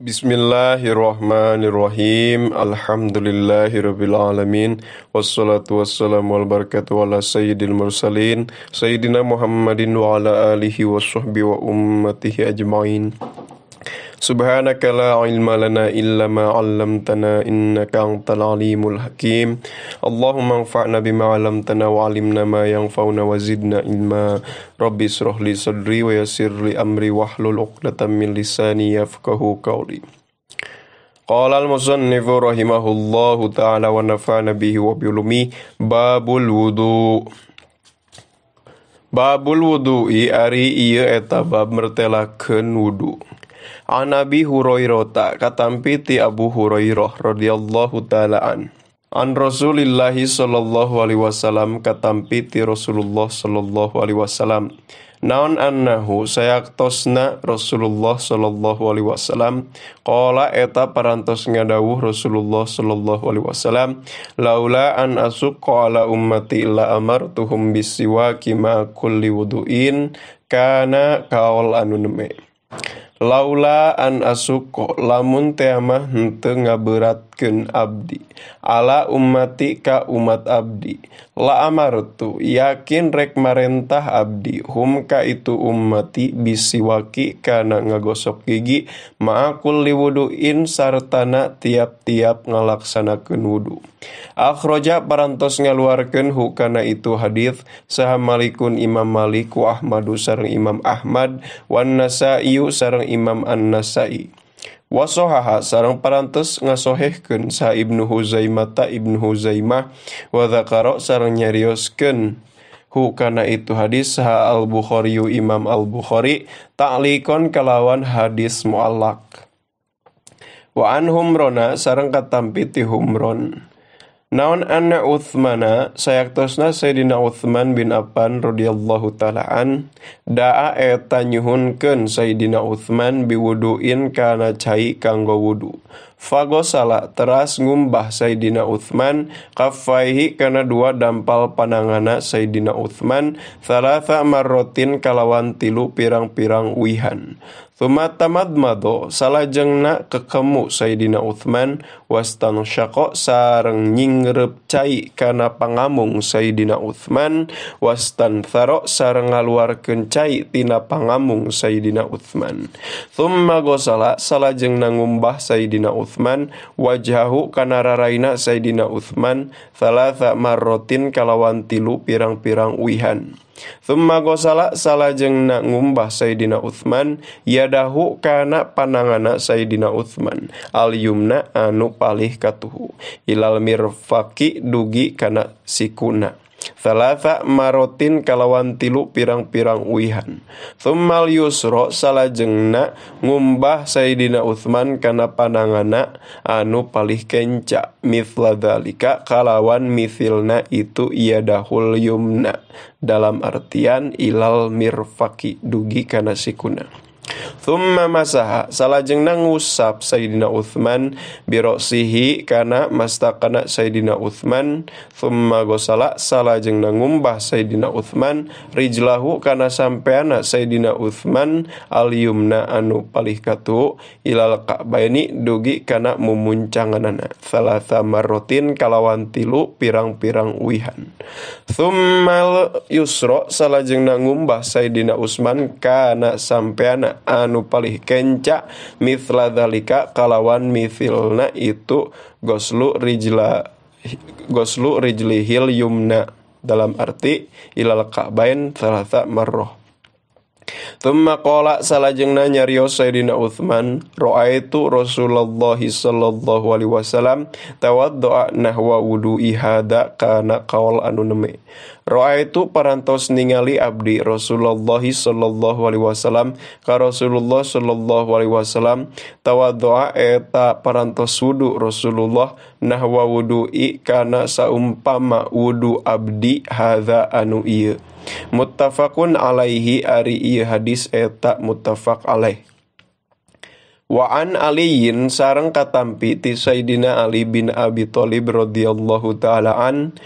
Bismillahirrahmanirrahim. Alhamdulillahirrabbilalamin Wassalatu wassalamu al barakatuh ala sayyidil mursalin sayyidina Muhammadin wa ala alihi sahbihi wa ummatihi ajmain. سبحانك لا علم لنا إلا ما علمتنا إنك أنت العليم الحكيم اللهم انفعنا بما علمتنا وعلمنا ما ينفعنا وزدنا علما ربي اشرح لي صدري ويسر لي أمري واحلل عقدة من لساني يفقه قولي قال المصنف رحمه الله تعالى ونفعنا به وبعلومه باب الوضوء Babul wudhu'i ari iya eta bab mertelakeun wudu An Abi Hurairah katampi ti Abu Hurairah radhiyallahu taala an. An Rasulillah sallallahu alaihi wasallam katampi ti Rasulullah sallallahu alaihi wasallam. Naon annahu sayaktosna Rasulullah sallallahu alaihi wasallam qala eta parantos ngadawuh Rasulullah sallallahu alaihi wasallam laula an asuqa ala ummati la amartuhum bisiwaki ma kulli wuduin kana kaol anu laula an asuko lamun teh mah henteu ngaberatkeun abdi Allahla umamati ka umat Abdi la Amartu yakin rekmarentah abdi humka itu umamati bisi waki kana ngagosok gigi makul liwuduin sartana tiap-tiap ngalaksana ke nudu Akkhrojak perantos ngaluarkan hukana itu hadith sahham maliku Imam Maiku Ahmadhu sarang Imam Ahmad Wanasaiyu sarang imam annasai. wasohaha sarang parantes ngasohehkeun sa Ibnu Huzaimah ta Ibnu Huzaimah wa dzakara sareng nyarioskeun hu kana itu hadis ha al Bukhari Imam al Bukhari ta'likon kalawan hadis muallak wa an humrona sareng katampi humron Naon an utmana saytossna Saydina Uthman Bpan roddhiyallahu ta'aan daa e tanyuhun keun Sayyidina Uthman biwuduin kana ca kanggo wudhu. vago sala teras nggumbah Sayyidina Uthman kafvaihi kana dua dampal panangana Sayyidina Uthman salahasa marroin kalawan tilu pirang-pirang wiihan. matamadmadho salah jengnak kekemuk Sayyidina Uthman, wastanyako sareng nyingrep cair kana pangamung Sayyidina Uthman, wastanthaok sareng ngaluar kecai tina pangamung Sayyidina Uthman. Tumago sala salahjeng naubah Sayyidina Uthman, wajahhukanaara Raa Sayyidina Uthman, salahata marroin kalawan tilu pirang-pirang wihan. Tumago salaak salahjeng nangumbah Sayyidina Utman, yadahu kanaak pananganak Sayyidina Uthman, Alymna anu palih katuhu, ilalmirvaki dugi kanaak sikuna. Salasa marotin kalawan tilu pirang-pirang wihan. Tsummal yusro salajengna ngumbah Sayyidina Utsman kana panangana anu palih kenca mithla dalika kalawan misilna itu ia dahul yumna dalam artian ilal mirfaki dugi kana sikuna. Tuma masaha salahjeng nang usap Sayyidina Utman birok sihi kana masakanak Sayyidina Utman tumago sala salahjeng nanggumbah Sayyidina Utmanrijjlahu kana sampe anak Sayyidina Utman ayumna anu palihikatu la lekakba ini dugi kanaak mumuncangan anak salah taarrotin kalawan tilu pirang-pirang wihan Tu Yusro salahjeng nagumbah Sayyidina Utman kana sampe anak anu paling kencak, mithla dalika kalawan mithilna itu goslu rijla goslu rijlihil yumna dalam arti ilal ka'bain salasa marroh étant Tuma kolak salahjeng nanyary Sayyidina utman raa itu Rasulullah Shallallahu waaihi Wasallam tawad doa nawawuhu ihada kana kawal anu neme Roa itu perantos ningali Abdi Rasulullahhi Shallallahu waaihi Wasallam karo Rasulullah Shallallahu waaihi Wasallam tawad doa eta paraantos suhu Rasulullah nawawudu ik kana saupamawuhu abdi hada anu ya. Muttafakun alaihi arii hadis eta muttafaq a Waaan aliyin sareng katampi ti Saydina Ali Bin Abi Thlib rodhiallahu ta'alaan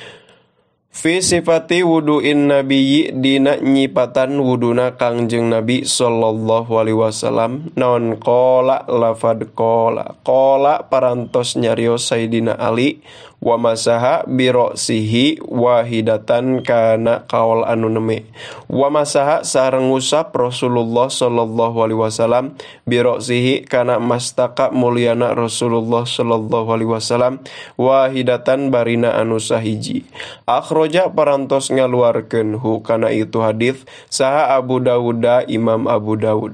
visiipati wduin nabiyi dina nyiipatan wuduna kangjeng nabi Shallallahu Alaihi Wasallam naonkola lafadkolakola paras nyary Sayyidina Ali wa masaha bi ra'sihi wahidatan kana kaul anu neme wa masaha sareng usap Rasulullah sallallahu alaihi wasallam bi ra'sihi kana mastaka mulyana Rasulullah sallallahu alaihi wasallam wahidatan barina anu sahiji akhroja parantos ngaluarkeun hu kana itu hadis saha Abu Dawud Imam Abu Dawud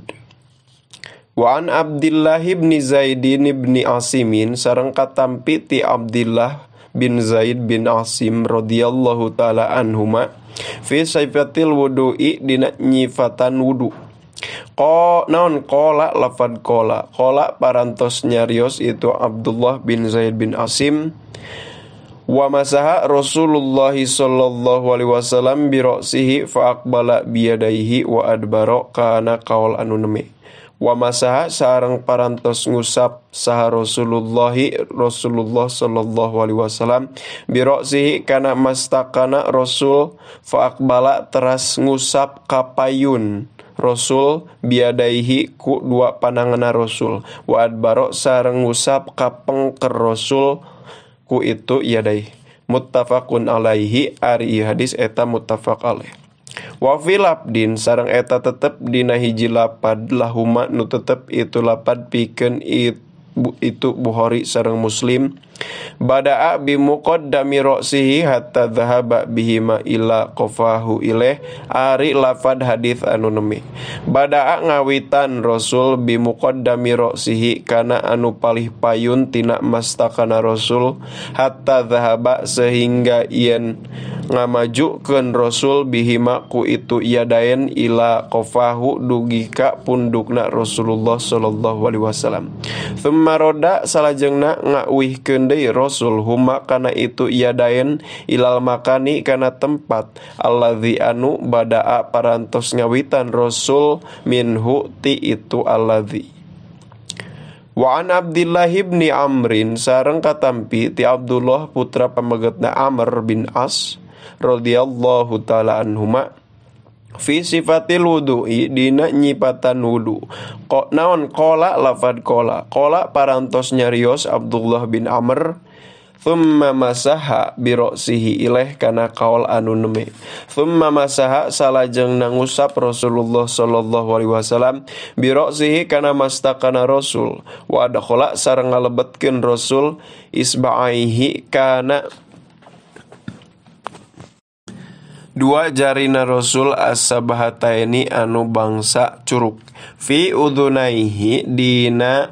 Wa an Abdullah ibn Zaidin ibn Asimin sareng katampi ti Abdullah bin Zaid bin Asim radhiyallahu taala anhuma fi saifatil wudu'i dina nyifatan wudu Ko non kola lafad kola Kola parantos nyarios itu Abdullah bin Zaid bin Asim wa masaha Rasulullah sallallahu alaihi wasallam bi ra'sihi fa aqbala bi yadayhi wa adbara kana qaul anu nemi wa masaha sareng parantos ngusap saha Rasulullah Rasulullah sallallahu alaihi wasallam biroksihi kana mastakana Rasul faakbala teras ngusap kapayun Rasul biadaihi ku dua panangana Rasul wa adbaro sareng ngusap kapeng ke Rasul ku itu yadai muttafaqun alaihi ari hadis eta muttafaq alaihi kre Wavilap din sareng eta tetep di hiji lapadlah uma nu tetep itu lapat piken it bu itu buhari sareng muslim. Bada'a bimuqaddami ra'sihi hatta dhahaba bihima ila qafahu ilaih ari lafad hadis anu nemi. Bada'a ngawitan Rasul bimuqaddami ra'sihi kana anu palih payun tina mastakana Rasul hatta dhahaba sehingga yen ngamajukeun Rasul bihima ku itu yadain ila qafahu dugi ka pundukna Rasulullah sallallahu alaihi wasallam. Tsumma roda salajengna ngawihkeun dei Rasul huma kana itu ia daen ilal makani kana tempat alladzi anu badaa parantos ngawitan Rasul minhu ti itu alladzi Wa an Abdullah ibni Amrin sareng katampi ti Abdullah putra pamegetna Amr bin As radhiyallahu taala anhumah fi sifatil wudu'i dina nyipatan wudu kok naon kola lafad kola kola parantos nyarios Abdullah bin Amr thumma masaha biroksihi ileh kana kaul anu neme thumma masaha salajeng nangusap Rasulullah sallallahu alaihi wasallam biroksihi kana mastakana Rasul Wadakola sarang ngalebetkin Rasul isba'aihi kana dua jarina rasul asabahata ini anu bangsa curuk fi udunaihi dina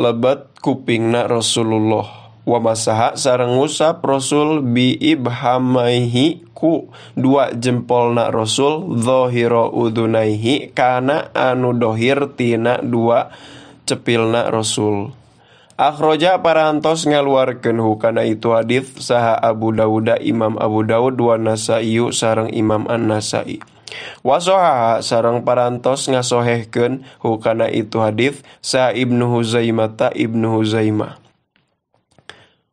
lebet kupingna Rasulullah wa masaha sarang usap Rasul bi ibhamaihi ku dua jempolna Rasul zohiro udunaihi kana anu dohir tina dua cepilna Rasul Akhroja parantos ngaluarkeun hukana itu hadis saha Abu Dawud Imam Abu Dawud wa Nasa'i sareng Imam An-Nasa'i. Wasohaha sarang parantos ngasohehkeun hukana itu hadis sa Ibnu Huzaimata Ibnu Huzaimah.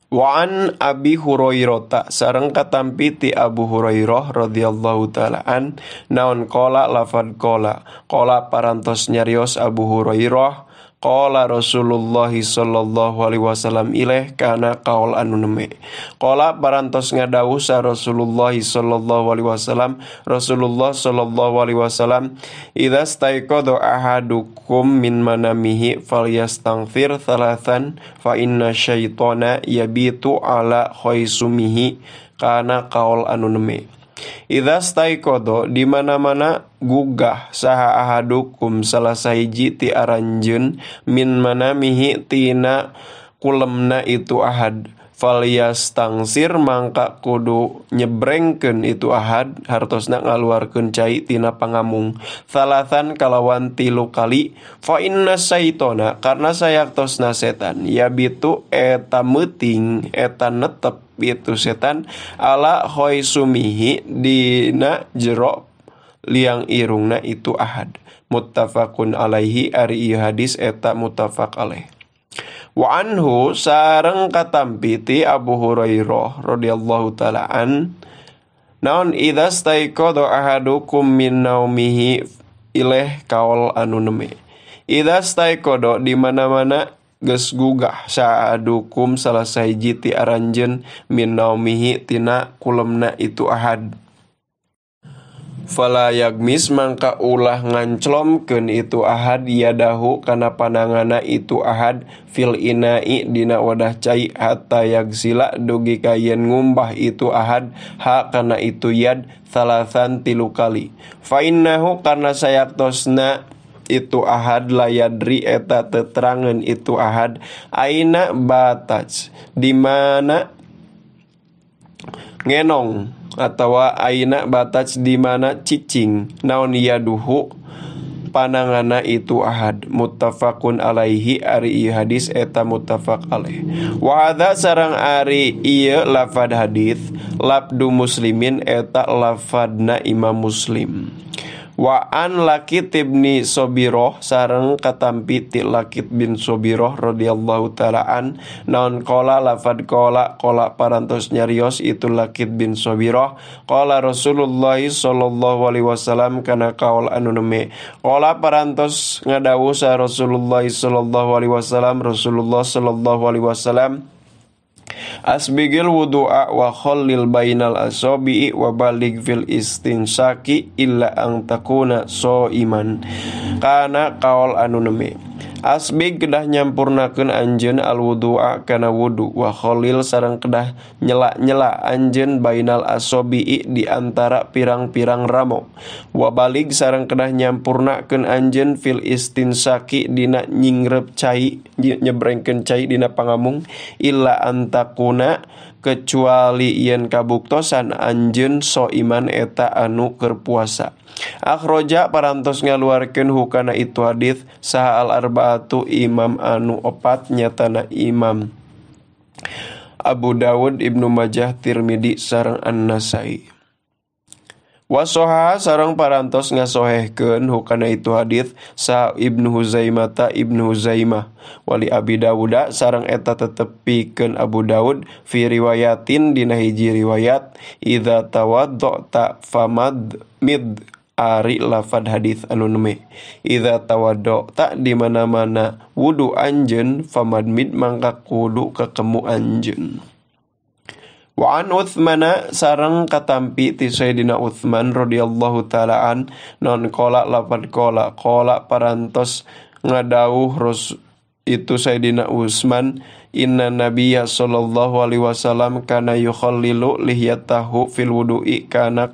Waan Abi Hurairah sareng katampi ti Abu Hurairah radhiyallahu taala an naon kola lafad kola kola parantos nyarios Abu Hurairah Qla Rasulullah Shallallahu waaihi Wasallam ilih kana kaol anunume. Kolla barantos nga dasa Rasulullah Shallallahu wahi Wasallam. Rasulullah Shallallahu waaihi Wasallam. Idas tayko doahadukkum min manamihi falyya tafir talatan fainnayaitona yabiitu alakhoisumihi kana kaol anunme. Idas taikodo di mana-mana gugah saha ahadukum salah sahiji ti aranjun min mihi tina kulemna itu ahad punya Vallia tangsir mangkak kudu nyebrengken itu Ahad hartos na ngaluarkan ca tina pangamung salaatan kalawan tilu kali foina saititona karena saya hartos na setan yatu eta muting eta net tetap itu setan alakhoumihidina jero liang irungna itu Ahad muttafakun alaihi ari hadis eteta mutafaleh Wa anhu sareng katampiti Abu Hurairah radhiyallahu taala an Naon idza staiqadha ahadukum min naumihi ilaih kaul anu neme. Idza staiqadha di mana-mana geus gugah saadukum salah sahiji ti aranjeun min naumihi tina kulemna itu ahad. Falay yamis Mangka ulah ngancolom ke itu Ahad ya dahhu karena panangana itu Ahad fill inai dina wadah cayakzila dogi kaen ngmbah itu Ahad hakkana itu yad salahasan tilu kali fanahu karena saya tosna itu Ahad la yadri eta teterangan itu Ahad aina bataj dimanaia ngenong atautawa aak bataj di mana cicing naon ya duhu panangana itu Ahad muttafaun Alaihi ari hadis eta mutafaq aleh wada sarang Ari iya lafad hadith labdu muslimin etak lafadna imam muslim ya waan an Lakit ibni Sobiroh sareng katampi ti Lakit bin Sobiroh radhiyallahu taala an naon kola lafad kola kola parantos nyarios itu Lakit bin Sobiroh kola Rasulullah sallallahu alaihi wasallam kana kaul anu kola parantos ngadawu sa Rasulullah sallallahu alaihi wasallam Rasulullah sallallahu alaihi wasallam Asbigil wudu'a wa khallil bainal asabi'i wa balig fil istinsaki illa ang takuna so iman. Kana kaol anu nami. asbi kedah nyampurna keun anjen alwudoa kana wudhu wahholil sarang kedah nyela-nyela anjen Baal asobi diantara pirang-pirang Ramok Wa balik sarang kedah nyampurna keun anjen fill iststinsaki dina nyingrep cair nyebrengken cair dina pangamung la antakuna, kecuali yen kabuktosan anjunun so iman eta anu kerpuasa ahkhrojak perntos ngaluarken hukana itu Adit saal arbatu Imam anu opat nyatah Imam Abu Dawun Ibnu Majah Tirmidi sarang annasaiib Wasoha sarang parantos ngasoehken hukana itu hadits sa Iibnu Huzaima ta Ibnu Zaimah Wali Abi Dawuda sarang eta tetepiken Abu Dawud Firiwayatndinahi jiriwayat da tawad do tak famad mid ari lafatd hadith anunume Ida tawahok tak dimana-mana wudhu anjen famad mid mangngka kudu kekemuanjen. Wa an Uthmana sarang katampi ti Sayyidina Uthman radhiyallahu taala an non kola lapan kola kola parantos ngadauh ros itu Sayyidina Utman Inna nabiya Shallallahu Alaihi Wasallam karena yhollilu li tahu filwudu karena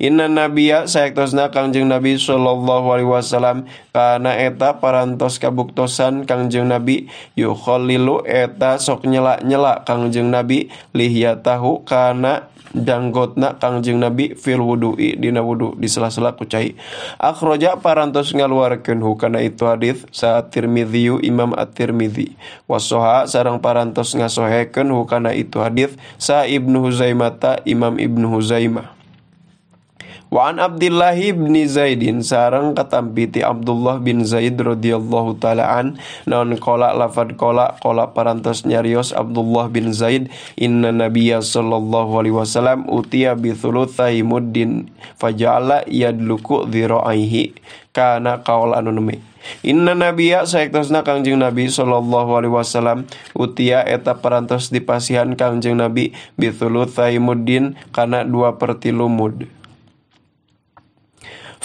inna nabiya saya Kangjeng Nabi Shallallahu Alaihi Wasallam karena eta parantos kabuktosan Kangjeng nabi yhollilu eta sok nyela-nyela Kangjeng nabi Lia tahu karena ini Dangotna tangjungng nabi filwuduidina wudhu di sela-sela kucai. Akkhrojak parantos ngaluken hukana itu hadits saat Tirmidhiu Imam attirrmidhi. Wasoha sarang parantos ngasoheken hukana itu hadith, Saibbnu Huzaima Imam Ibnu Huzaimah. Wa an Abdullah bin Zaidin sarang katampiti Abdullah bin Zaid radhiyallahu taala an naon qala lafad qala qala parantos nyarios Abdullah bin Zaid inna nabiyya sallallahu alaihi wasallam utia bi thulutsai muddin faja'ala yadluku dhira'aihi kana qaul anunmi Inna nabiya sayaktosna Kangjeng Nabi sallallahu alaihi wasallam utia eta parantos dipasihan Kangjeng Nabi bithulutsai muddin kana 2 per 3 mud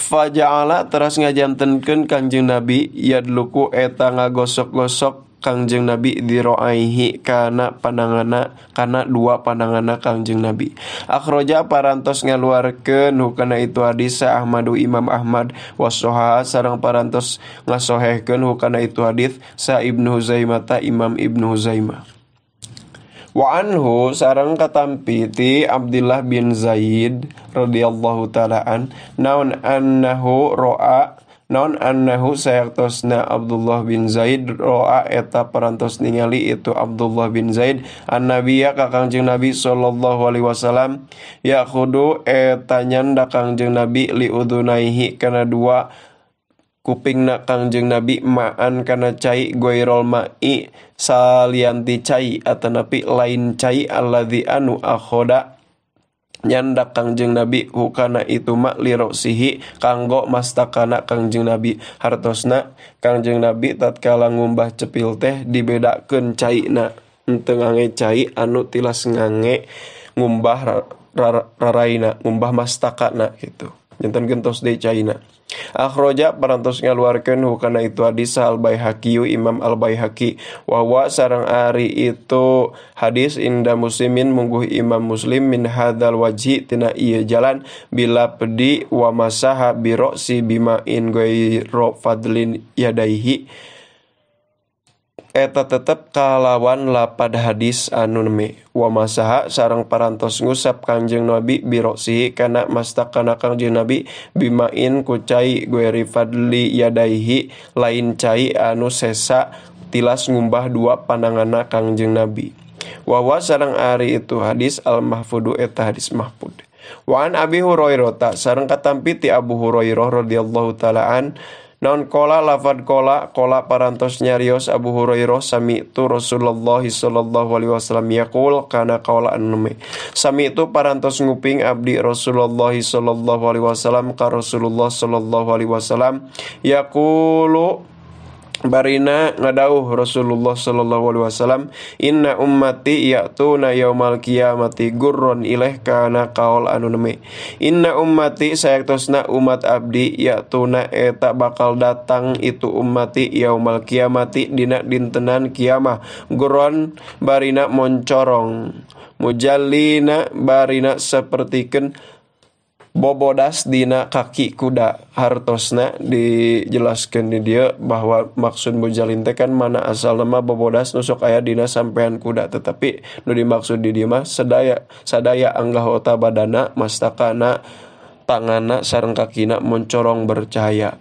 étant Fajaala teras ngajantenkeun kanjeng nabi yad luku ang nga gosok-gosok kangjeng nabi diroaihi kana pananganak kana dua panangana kanjeng nabi. Akroja parantos ngaluarken nukana itu hadits sa Ahmadu Imam Ahmad wasoha sarang parantos ngasoheken hukana itu hadits sa Ibnu Zaiima Imam Ibnu Zamah. Wa anhu sareng katampi ti Abdullah bin Zaid radhiyallahu taala an naun annahu ro'a non annahu sayaktasna Abdullah bin Zaid roa eta perantos ningali itu Abdullah bin Zaid an nabiya ka kangjeng nabi sallallahu alaihi wasallam ya khudu eta nyanda kangjeng nabi li udunaihi kana dua pingnak Kangjeng nabi maan kana cair gool mai salianti cai ta nabi lain ca Allahadadi anu akhoda nyandak kangngjeng nabi ukan itu maklirok sihi kanggo masakan kangngjeng nabi hartos na Kangjeng nabi tatkalalah ngmbahh cepil teh dibedda ke cair na entegange cair anu tilasngannge ngmbah Raina ngmbahh mastaka na gitu jantan gentos di China akhroja parantos ngaluarkan hukana itu hadis al Baihaqi Imam al baihaki wawa sarang ari itu hadis inda muslimin mungguh Imam Muslim min hadal waji tina iya jalan bila pedi wa masaha biroksi bima in fadlin yadaihi eta tetep kalawan lapad hadis anu nemi wa masaha sarang parantos ngusap kanjeng nabi biroksi kana mastakana kanjeng nabi bimain kucai gue rifadli yadaihi lain cai anu sesa tilas ngumbah dua panangana kanjeng nabi wawa sarang ari itu hadis al mahfudu eta hadis mahfud wa an abi hurairah sarang katampi ti abu hurairah radhiyallahu taala an Non kola lafad kola kola parantos nyarios Abu Hurairah sami itu Rasulullah sallallahu alaihi wasallam yaqul kana kola anume. Sami itu parantos nguping abdi Rasulullah sallallahu alaihi wasallam ka Rasulullah sallallahu alaihi wasallam yaqulu Barina ngadauh Rasulullah sallallahu alaihi wasallam inna ummati ya'tuna yaumal qiyamati gurron ilaih kana kaol anu neme inna ummati sayaktusna umat abdi ya'tuna eta eh, bakal datang itu ummati yaumal qiyamati dina dintenan kiamah gurron barina moncorong mujallina barina sapertikeun bobodas dina kaki kuda hartosna dijelaskan di dia bahwa maksud bujalin teh kan mana asal lemah bobodas nusuk ayah dina sampean kuda tetapi nu dimaksud di dia mah sedaya sadaya anggah otak badana mastakana tangana sarang kakina mencorong bercahaya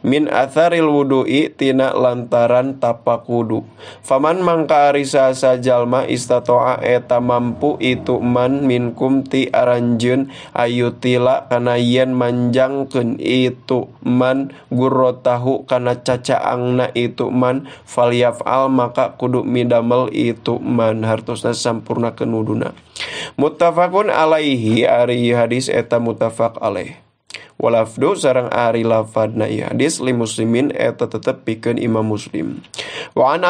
kera Min atharil wdui tina lantaran tappak kudu faman mangka arisasa jalma isttatoa eta mampu itu man min kum ti aranjun ayyu tila kanaen manjang kenitu man guru tahu kana caca angna itu man falyafal maka kudu mindamel itu man hartusta sammpuna kenuduna. Mutafakun alaihi ari hadis eta mutafaq a. walafdu sarang ari lafad iya hadis li muslimin eta tetep pikeun imam muslim wa an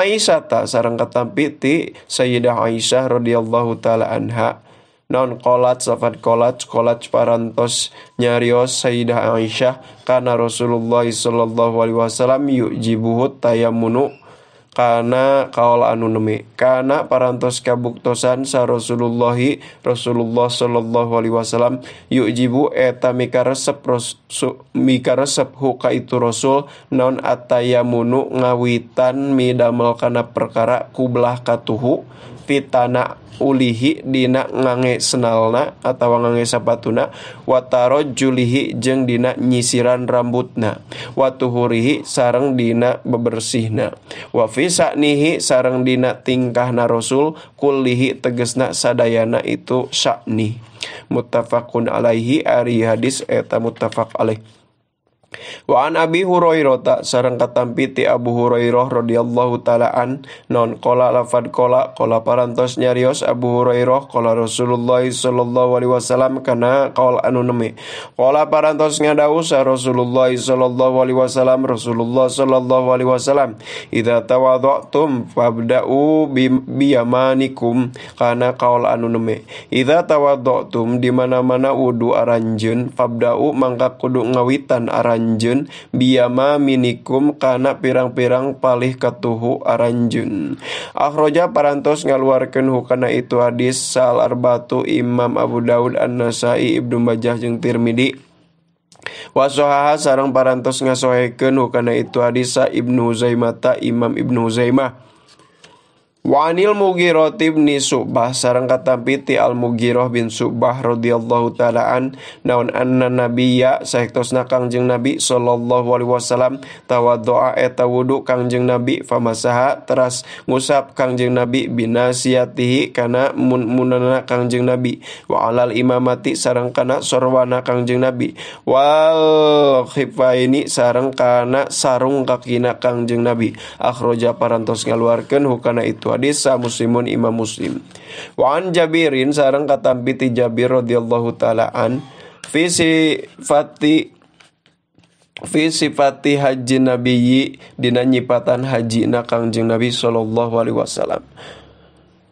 ta sarang katampi ti sayyidah aisyah radhiyallahu taala anha non kolat safat kolat kolat parantos nyarios sayyidah aisyah karena rasulullah sallallahu alaihi wasallam yujibuhu tayamunu tinggal Kan ka anunemi kana paras kabuktosan sa Rasulullahi Rasulullah Shallallahu Alaihi Wasallam yuk jibu eta mika resep mika resep hu ka itu rasul nonataayamunuk ngawitan midamel kana perkara kubla katuhu. pouquinho tanak ulihi dinanakngange senalna atau anngesa patuna wataro Julihi jeung dina nyiisiran rambutna watuhurihi sareng dina bebersihna wafi sak nihhi sare dina tingkah na rasulkullihi tegesnak Sadayana itu syni muttafaqun Alaihi Ari hadis eteta muttafaq a Wa an Abi Hurairah sareng katampi ti Abu Hurairah radhiyallahu taala an non qala lafad qala qala parantos nyarios Abu Hurairah qala Rasulullah sallallahu alaihi wasallam kana qaul anu nemi qala parantos ngadau sa ya Rasulullah sallallahu alaihi wasallam Rasulullah sallallahu alaihi wasallam idza tawadhatum fabda'u yamanikum kana qaul anu nemi idza tawadhatum di mana-mana wudu aranjeun fabda'u mangka kudu ngawitan aranjeun jun biyama minikum kana pirang-pirang paling ketuhu aranjun ahroja parantos ngaluarkan hu kana itu hadis salahlar batu Imam Abu Daun annasa Ibn Bajah tirmidi Wasoha sarang parantos ngasoaikenhu kana itu hadis sa Ibnu Zaimaima Imam Ibnu Zaimah Wanil Mugiroh Mughirah Subah sarang kata Piti Al Mugiroh bin Su'bah radhiyallahu taala an naon anna nabiyya sahektosna Kangjeng Nabi sallallahu alaihi wasallam tawaddoa eta wudu Kangjeng Nabi famasaha teras ngusap Kangjeng Nabi binasiatihi kana munana Kangjeng Nabi wa alal imamati sarang kana sorwana Kangjeng Nabi wal ini sarang kana sarung kakina Kangjeng Nabi akroja parantos ngaluarkeun hukana itu hadis sah muslimun imam muslim wa an jabirin sarang katam piti jabir radhiyallahu taala an fi sifati fi sifati haji nabiyyi dina nyipatan haji na kangjeng nabi sallallahu alaihi wasallam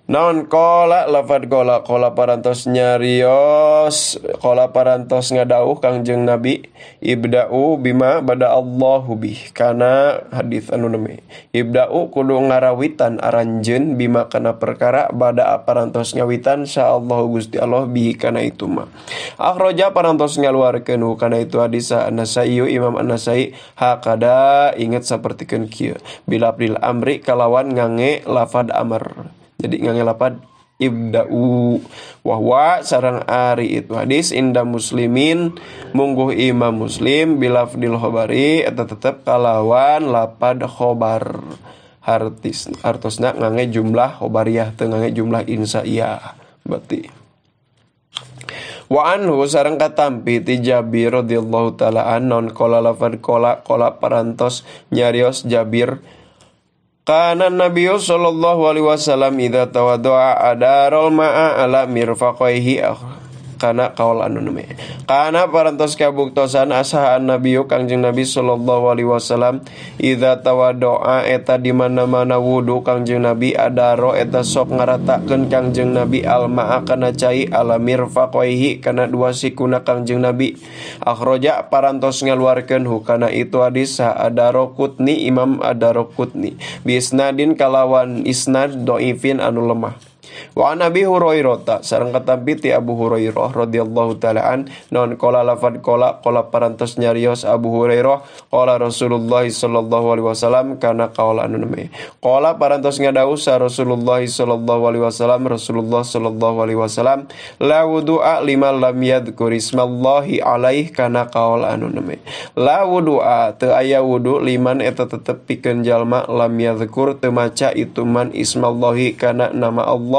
Non kola lafad kola kola parantos nyarios kola parantos ngadauh kangjeng Nabi ibda'u bima bada Allah hubi karena hadis anu nami ibda'u kudu ngarawitan aranjen bima karena perkara bada parantos ngawitan sya Allah Gusti Allah bi karena itu ma akroja parantos kenu karena itu hadis anasaiu Imam anasai hakada ingat seperti kieu bila amri kalawan ngange lafad amr jadi nggak ngelapat ibda'u wahwa sarang ari itu hadis inda muslimin mungguh imam muslim bilafdil khobari eta tetep kalawan lapad khobar artis artosna ngange jumlah khobariyah teu ngange jumlah insaiyah berarti Wa anhu sarang katampi ti Jabir radhiyallahu taala anon qala lafad qala qala parantos nyarios Jabir Kana Nabi sallallahu alaihi wasallam idza tawaddaa adarul ma'a ala mirfaqaihi étant kana ka anunumekana paras kabuktsan asaan nabiu Kajeng Nabi Shallallahu Alaihi Wasallam Ida tawa doa eta dimana-mana wudhu Kangjeng nabi adaro eta sop ngaratakenun kangngjeng nabi alma' kana ca ala Mirva koihi kana dua si kuna Kangjeng nabi ahkhrojak paras ngaluken hu kana itu hadis saadarouttni Imam adaro kutni bisnadin kalawan Inadhoifin anu lemah Wa an Abi Hurairah sareng katabi ti Abu Hurairah radhiyallahu taala an non qala lafad qala qala parantos nyarios Abu Hurairah qala Rasulullah sallallahu alaihi wasallam kana qaul anu nami. Qala parantos ngadaus Rasulullah sallallahu alaihi wasallam Rasulullah sallallahu alaihi wasallam la wudu'a liman lam yadhkur ismallahi alaih kana qaul anu nami. La wudu'a teu aya wudu liman eta tetep pikeun jalma lam yadhkur teu maca itu man ismallahi kana nama Allah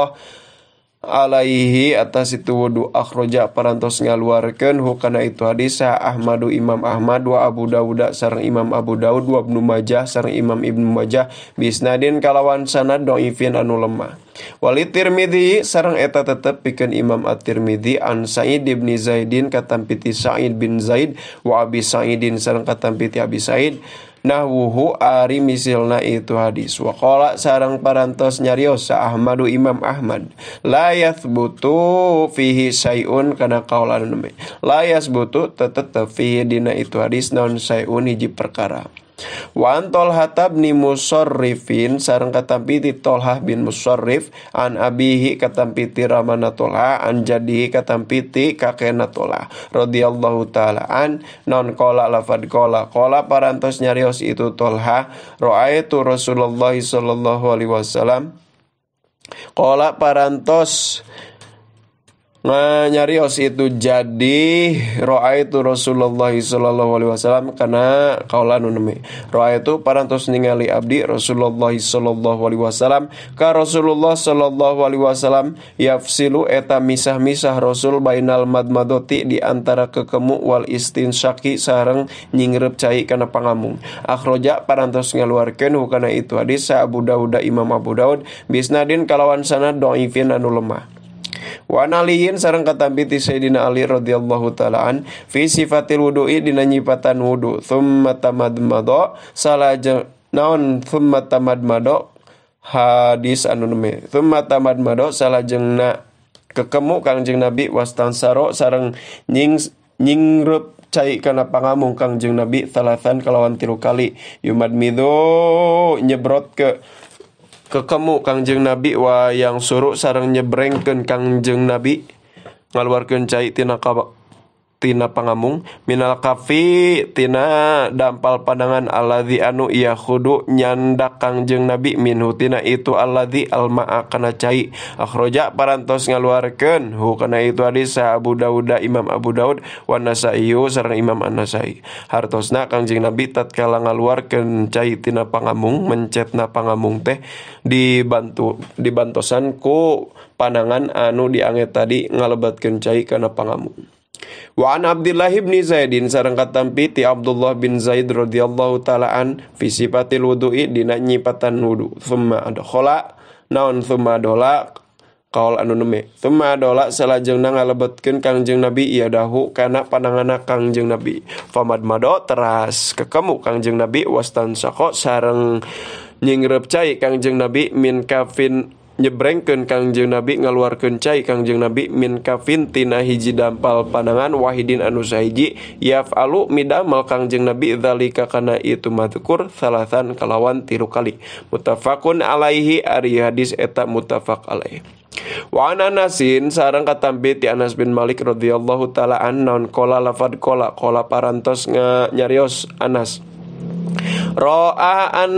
alaihi atas itu wudhu akhroja parantos ngaluarkan hukana itu hadisah Ahmadu Imam Ahmad wa Abu Dawud sarang Imam Abu Dawud wa Ibnu Majah sarang Imam Ibnu Majah bisnadin kalawan sanad doifin anu lemah Wali Tirmidhi sarang eta tetep pikeun Imam At-Tirmidhi an Sa'id bin Zaidin katampiti Sa'id bin Zaid wa Abi Sa'idin sarang katampiti Abi Sa'id nahwuhu ari misilna itu hadis waqala sarang parantos nyarios Ahmadu Imam Ahmad layas butu fihi sayun kana kaulan layas butu tetetep fihi dina itu hadis non sayun hiji perkara Wa an Tolha Musorrifin sarang kata katampiti Tolha bin Musorrif an abihi katampiti Ramana Tolha an jadihi katampiti kakena Tolha radhiyallahu taala an non kola lafad kola kola parantos nyarios itu Tolha ro'aitu Rasulullah sallallahu alaihi wasallam Kola parantos nyari os itu jadi roa itu Rasulullah Sallallahu Alaihi Wasallam karena kaulan nunemi roa itu para parantos ningali abdi Rasulullah Sallallahu Alaihi Wasallam ka Rasulullah Sallallahu Alaihi Wasallam yafsilu eta misah misah Rasul bainal mad di antara kekemu wal istin istinsyaki sarang nyingrep cai karena pangamung akhroja parantos ngaluarkan hukana itu hadis Abu Dawud Imam Abu Daud bisnadin kalawan sana doifin anu lemah Wana lihin sarang kataambiti Sayyidina Ali rodhiallahu taaan visifatilwuduidina nanyiipatan wudhu tumatamadmadho salahng naon fu matamadmho hadis anume tumatamadho salah jengnak kekemu kang jeng nabi wasang saaro sarang nying nyingrup cair kana pan mu kang jeng nabi talatan kalawan tiru kali Yumad midho nyebrot ke kekemu Kangjeng Nabi wa yang suruh sarang nyebrengken Kangjeng Nabi ngaluarkeun cai tina Tina Pangamung Minal kafi Tina dampal panangan aladi anu ia khudu nyanda Kangjeng Nabi Minu Ti itu aladi alma akanrojak paras ngaluarkan Hu karena itu hadis Abu Dauuda Imam Abu Daud Wana Sayyu seorang Imam Ana Say hartosna Kangjeng Nabitat kalau ngaluarkan Tina Pangamung mencet napanggamung teh dibantu dibansanku panangan anu diangt tadi ngalebat kencai karena pangamung Wa an Abdullah bin Zaidin sareng katampi ti Abdullah bin Zaid radhiyallahu taala an fi sifatil wudu'i dina nyipatan wudu. Tsumma adkhala naon tsumma dola kaol anu neme. Tsumma dola salajengna ngalebetkeun Kangjeng Nabi dahu kana pandangana Kangjeng Nabi. Famad mado teras kekemu Kangjeng Nabi wastan sako sareng nyingrep cai Kangjeng Nabi min kafin nyebrengken Kangjeng nabi ngaluarkan cai Kangjeng nabi min kafintina hiji dampal panangan Wahidin anu saiji yaf alu midamel Kangjeng nabi zalika kana itu matukur salasan kalawan tiru kali mutafakun alaihi ari hadis eta mutafak alaihi Wa an Anasin sareng katambe ti Anas bin Malik radhiyallahu taala an naon kola lafad kola kola parantos nyarios Anas Ro'a an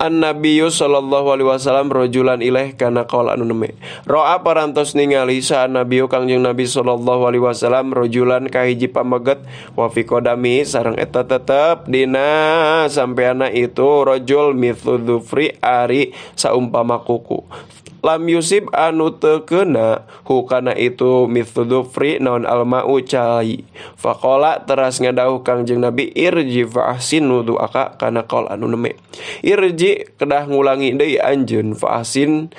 an Nabiyu Shallallah Alaihi Wasallam rojulan ilih karena q anme roh apa Santos ningali saat Nabiu Kangjung Nabi Shallallahu Alai Wasallam rojulan Kaiji pamagget wafikoddami sarang eteta tetap Dinah sampe anak iturojul mithuhufri Ari saupamakuku Quran musib anu tekenna hukana itu mit free non alma ucayi fakola terasnya dauh kangjeng nabi irji faaksi nudu aka kana kol anu nemme irji kedah ngulangi de anjunun faasin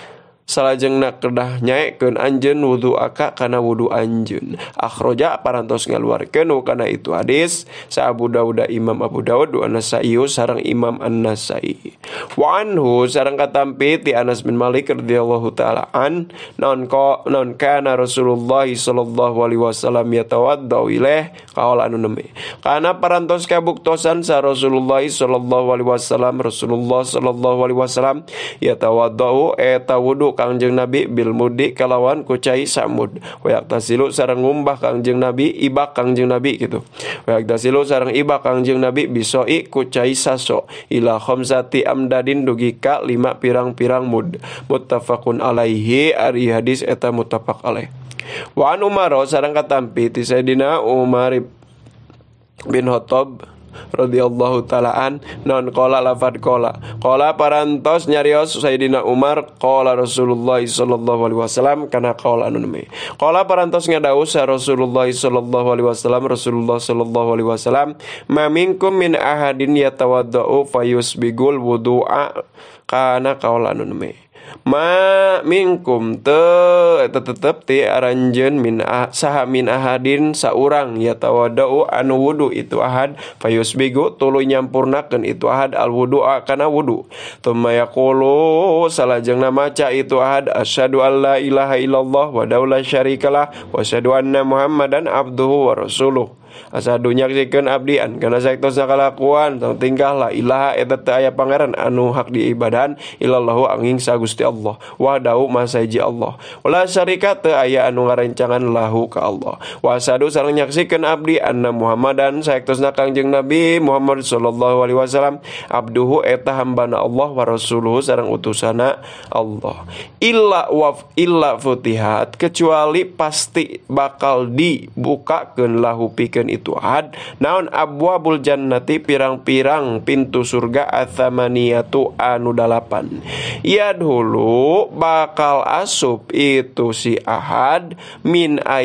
Salah jeng nak kerdah kedah ken Anjen wudu akak karena wudu Anjun akhroja parantos ngaluarkan karena itu hadis sa Abu Dauda Imam Abu Dawud Anasaiyu sarang Imam An-Nasai Wanhu sarang katampi ti Anas bin Malik radhiyallahu taala an non ko non kana Rasulullah sallallahu alaihi wasallam yatawaddau ilaih kaula anu neme kana parantos kabuktosan sa Rasulullah sallallahu alaihi wasallam Rasulullah sallallahu alaihi wasallam yatawaddau eta wudu Kangjeng Nabi bil mudik kalawan kucai samud wayak tasilu sarang ngumbah Kangjeng Nabi ibak Kangjeng Nabi gitu wayak tasilu sarang ibak Kangjeng Nabi bisoi kucai saso ila khamsati amdadin dugi lima pirang-pirang mud muttafaqun alaihi ari hadis eta muttafaq alaih wa an Umar sarang katampi ti Sayyidina Umar bin Khattab radhiyallahu taalaan non kola lafad kola kola parantos nyarios Sayyidina Umar kola Rasulullah sallallahu alaihi wasallam karena kola anunme kola parantos ngadaus ya Rasulullah sallallahu alaihi wasallam Rasulullah sallallahu alaihi wasallam mamingkum min ahadin yatawaddau fayusbigul wudu'a karena kola anunme ma minkum te eh, tetep ti aranjen min ah, saha min ahadin saurang ya tawadau anu wudu itu ahad fayus bigu tulu nyampurnakan itu ahad al wudu kana wudu tuma yaqulu salajengna maca itu ahad asyhadu Allah ilaha illallah wa daula syarikalah wa anna muhammadan abduhu wa rasuluh asadu nyaksikeun abdi an kana saektos nakalakuan tang tingkah la ilaha eta teu aya pangeran anu hak diibadan ilallahu angin sa Gusti Allah dau masaji Allah wala syarika teu aya anu ngarencangan lahu ka Allah wa sadu sareng nyaksikeun abdi anna Muhammadan saektosna Kangjeng Nabi Muhammad sallallahu alaihi wasallam abduhu eta hambana Allah wa rasuluhu sareng utusana Allah illa wa illa futihat kecuali pasti bakal dibukakeun lahu pikeun itu ad naun Abuabul Jannati pirang-pirang pintu surga athamania tuh anudalapan yad dulu bakal asup itu siad minha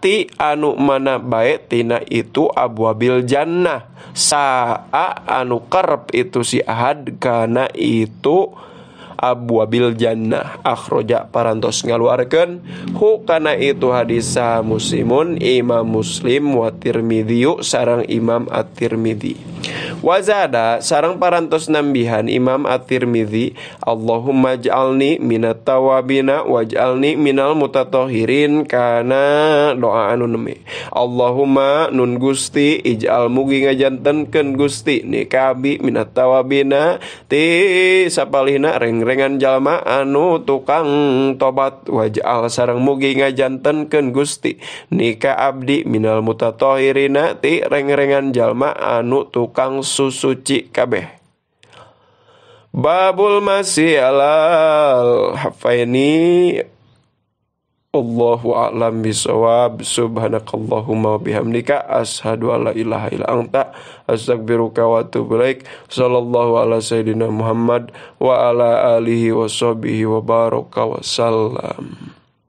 ti anu mana baiktina itu auabil Jannah sah anu kerep itu Syad karena itu Abu Wabil Jannah akhroja parantos ngaluarkan hukana itu hadisah muslimun imam muslim wa tirmidhiyu sarang imam at-tirmidhi wazada sarang 400s nambihan Imam Attir Mii Allahum majalalni Mintawabina wajalalni Minal mutatohirin karena doa anu nemi Allahuma Nun Gusti ijal muugi ngajanntenken Gusti nika Abi Mintawabina ti Sapallina rengrengan Jalma anu tukang tobat wajahal sarang muugi ngajantanken Gusti nikah Abdi Minal mutatohirin natik rengrengan Jalma anu tukang sur suci kabeh. Babul masih alal hafaini Allahu a'lam bisawab subhanakallahumma bihamdika ashadu ala ilaha illa anta astaghfiruka wa atubu ilaik sallallahu ala sayyidina Muhammad wa ala alihi wa sahbihi wa baraka wa salam.